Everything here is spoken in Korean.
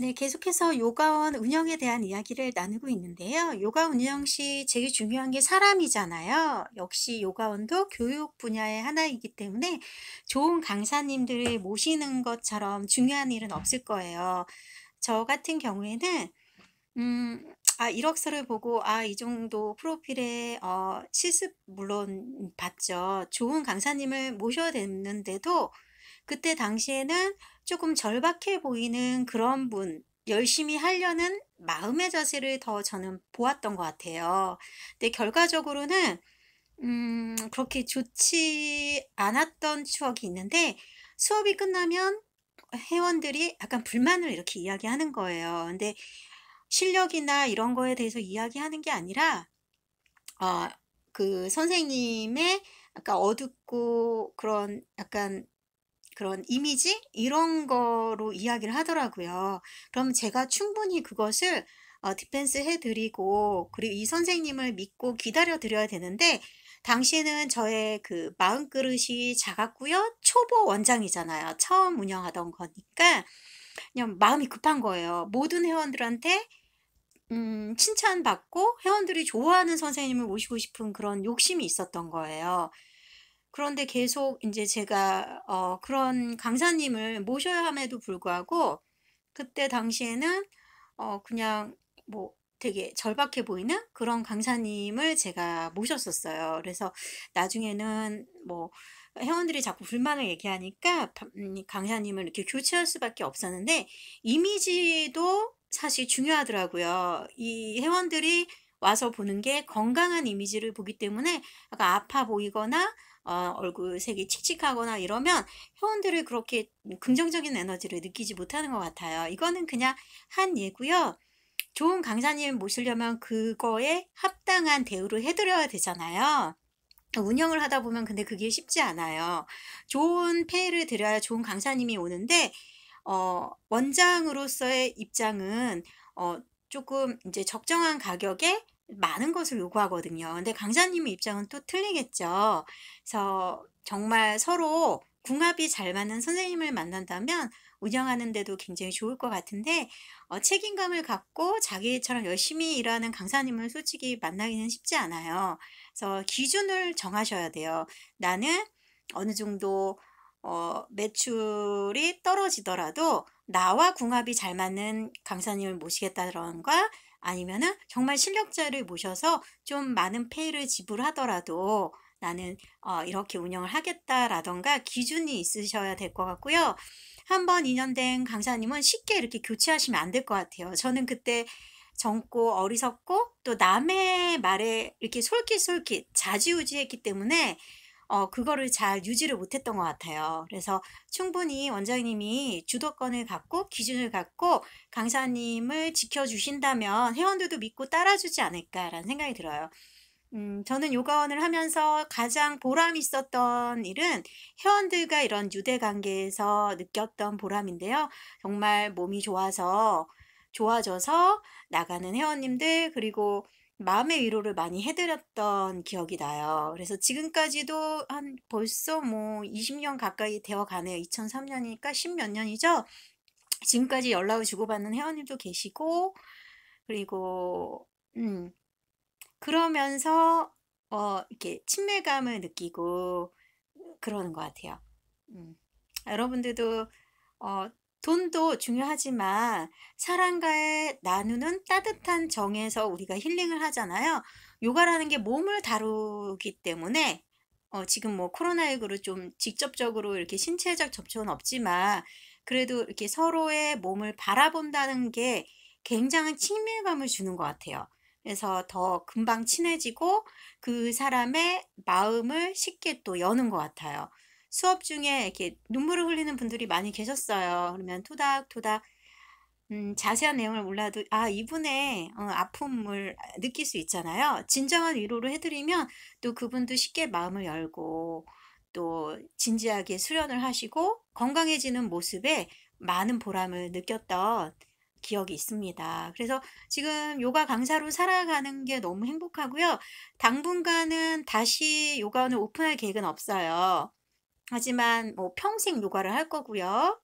네, 계속해서 요가원 운영에 대한 이야기를 나누고 있는데요. 요가 운영 시 제일 중요한 게 사람이잖아요. 역시 요가원도 교육 분야의 하나이기 때문에 좋은 강사님들을 모시는 것처럼 중요한 일은 없을 거예요. 저 같은 경우에는 음, 아, 이력서를 보고 아, 이 정도 프로필에 어, 실습 물론 봤죠. 좋은 강사님을 모셔야 되는데도 그때 당시에는 조금 절박해 보이는 그런 분, 열심히 하려는 마음의 자세를 더 저는 보았던 것 같아요. 근데 결과적으로는 음, 그렇게 좋지 않았던 추억이 있는데 수업이 끝나면 회원들이 약간 불만을 이렇게 이야기하는 거예요. 근데 실력이나 이런 거에 대해서 이야기하는 게 아니라 어, 그 선생님의 약간 어둡고 그런 약간 그런 이미지 이런 거로 이야기를 하더라고요. 그럼 제가 충분히 그것을 어, 디펜스 해드리고 그리고 이 선생님을 믿고 기다려 드려야 되는데 당시에는 저의 그 마음그릇이 작았고요. 초보 원장이잖아요. 처음 운영하던 거니까 그냥 마음이 급한 거예요. 모든 회원들한테 음, 칭찬받고 회원들이 좋아하는 선생님을 모시고 싶은 그런 욕심이 있었던 거예요. 그런데 계속 이제 제가 어, 그런 강사님을 모셔야 함에도 불구하고 그때 당시에는 어, 그냥 뭐 되게 절박해 보이는 그런 강사님을 제가 모셨었어요. 그래서 나중에는 뭐 회원들이 자꾸 불만을 얘기하니까 음, 강사님을 이렇게 교체할 수밖에 없었는데 이미지도 사실 중요하더라고요. 이 회원들이 와서 보는 게 건강한 이미지를 보기 때문에 약간 아파 보이거나 어, 얼굴 색이 칙칙하거나 이러면 회원들을 그렇게 긍정적인 에너지를 느끼지 못하는 것 같아요. 이거는 그냥 한 예고요. 좋은 강사님 모시려면 그거에 합당한 대우를 해드려야 되잖아요. 운영을 하다 보면 근데 그게 쉽지 않아요. 좋은 페이를 드려야 좋은 강사님이 오는데 어, 원장으로서의 입장은 어, 조금 이제 적정한 가격에 많은 것을 요구하거든요. 근데 강사님의 입장은 또 틀리겠죠. 그래서 정말 서로 궁합이 잘 맞는 선생님을 만난다면 운영하는데도 굉장히 좋을 것 같은데 어, 책임감을 갖고 자기처럼 열심히 일하는 강사님을 솔직히 만나기는 쉽지 않아요. 그래서 기준을 정하셔야 돼요. 나는 어느 정도 어, 매출이 떨어지더라도 나와 궁합이 잘 맞는 강사님을 모시겠다던가 는 아니면은 정말 실력자를 모셔서 좀 많은 페이를 지불하더라도 나는 어, 이렇게 운영을 하겠다라던가 기준이 있으셔야 될 것 같고요. 한번 2년 된 강사님은 쉽게 이렇게 교체하시면 안 될 것 같아요. 저는 그때 젊고 어리석고 또 남의 말에 이렇게 솔깃솔깃 자지우지했기 때문에 어, 그거를 잘 유지를 못했던 것 같아요. 그래서 충분히 원장님이 주도권을 갖고 기준을 갖고 강사님을 지켜주신다면 회원들도 믿고 따라주지 않을까라는 생각이 들어요. 음, 저는 요가원을 하면서 가장 보람 있었던 일은 회원들과 이런 유대 관계에서 느꼈던 보람인데요. 정말 몸이 좋아서, 좋아져서 나가는 회원님들, 그리고 마음의 위로를 많이 해드렸던 기억이 나요. 그래서 지금까지도 한 벌써 뭐 20년 가까이 되어 가네요. 2003년이니까 10몇 년이죠. 지금까지 연락을 주고받는 회원님도 계시고 그리고 음 그러면서 어 이렇게 친밀감을 느끼고 그러는 것 같아요. 음. 여러분들도 어 돈도 중요하지만 사람과의 나누는 따뜻한 정에서 우리가 힐링을 하잖아요. 요가라는 게 몸을 다루기 때문에 어, 지금 뭐 코로나19로 좀 직접적으로 이렇게 신체적 접촉은 없지만 그래도 이렇게 서로의 몸을 바라본다는 게 굉장한 친밀감을 주는 것 같아요. 그래서 더 금방 친해지고 그 사람의 마음을 쉽게 또 여는 것 같아요. 수업 중에 이렇게 눈물을 흘리는 분들이 많이 계셨어요. 그러면 토닥토닥 음, 자세한 내용을 몰라도 아 이분의 어, 아픔을 느낄 수 있잖아요. 진정한 위로를 해드리면 또 그분도 쉽게 마음을 열고 또 진지하게 수련을 하시고 건강해지는 모습에 많은 보람을 느꼈던 기억이 있습니다. 그래서 지금 요가 강사로 살아가는 게 너무 행복하고요. 당분간은 다시 요가원을 오픈할 계획은 없어요. 하지만 뭐 평생 요가를 할 거고요.